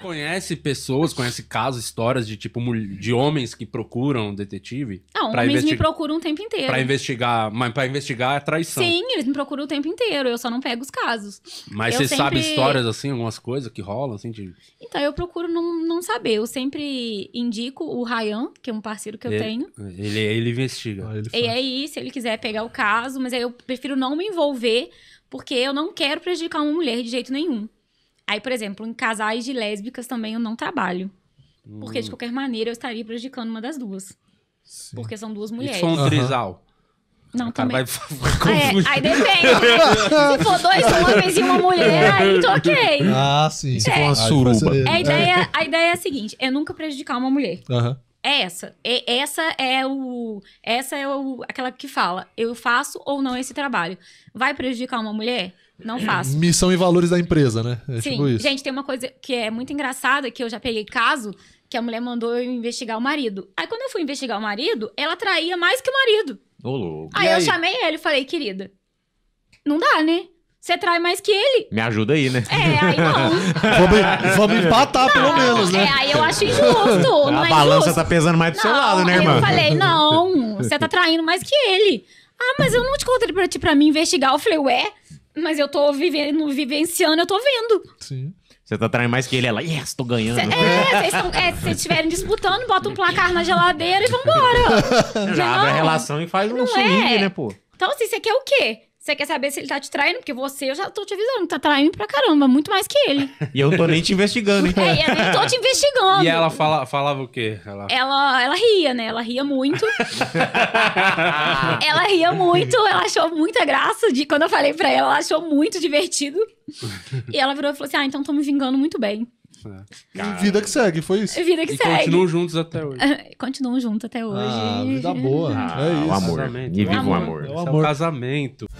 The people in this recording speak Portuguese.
Conhece pessoas, conhece casos, histórias de tipo de homens que procuram detetive? Não, homens investig... me procuram o tempo inteiro. Para investigar, mas para investigar é traição. Sim, eles me procuram o tempo inteiro, eu só não pego os casos. Mas eu você sempre... sabe histórias assim, algumas coisas que rolam assim de... Então, eu procuro não, não saber, eu sempre indico o Ryan, que é um parceiro que eu tenho. Ele ele investiga. Ah, ele e aí, é se ele quiser pegar o caso, mas aí eu prefiro não me envolver, porque eu não quero prejudicar uma mulher de jeito nenhum. Aí, por exemplo, em casais de lésbicas também eu não trabalho. Hum. Porque, de hum. qualquer maneira, eu estaria prejudicando uma das duas. Sim. Porque são duas mulheres. E um trisal? Não, também. Vai, é, aí depende. se for dois homens e uma mulher, aí tô ok. Ah, sim. É. Ah, se é, for uma suruba. É, a ideia, a ideia é a seguinte: é nunca prejudicar uma mulher. Aham. É essa. É, essa é o. Essa é o, aquela que fala. Eu faço ou não esse trabalho. Vai prejudicar uma mulher? Não faço. Missão e valores da empresa, né? É Sim. Tipo Gente, tem uma coisa que é muito engraçada, que eu já peguei caso, que a mulher mandou eu investigar o marido. Aí quando eu fui investigar o marido, ela traía mais que o marido. Ô, louco. Aí, aí eu chamei ele e falei, querida, não dá, né? Você trai mais que ele. Me ajuda aí, né? É, aí não. vamos, empatar, pelo menos, né? É, aí eu acho injusto. A é balança tá injusto. tá pesando mais do não, seu lado, né, irmão? Eu falei, não, você tá traindo mais que ele. Ah, mas eu não te contei pra, pra mim investigar. Eu falei, ué, mas eu tô vivendo, vivenciando, eu tô vendo. Sim. Você tá traindo mais que ele, ela, yes, tô ganhando. Cê, é, vocês é, estiverem disputando, bota um placar na geladeira e vambora. Já, Já abre a relação e faz um swing, é. né, pô? Então, assim, você quer é o quê? Você quer saber se ele tá te traindo? Porque você, eu já tô te avisando, tá traindo pra caramba, muito mais que ele. e eu tô nem te investigando, hein? É, eu nem tô te investigando. E ela fala, falava o quê? Ela... ela, ela ria, né? Ela ria muito. ela ria muito, ela achou muita graça de quando eu falei pra ela, ela achou muito divertido. e ela virou e falou assim: ah, então tô me vingando muito bem. É. Vida que segue, foi isso. Vida que e segue. Continuam juntos até ah, hoje. continuam juntos até hoje. Ah, vida boa. Ah, é isso. O amor. E viva o amor. Né? O amor. É o é amor. É o casamento.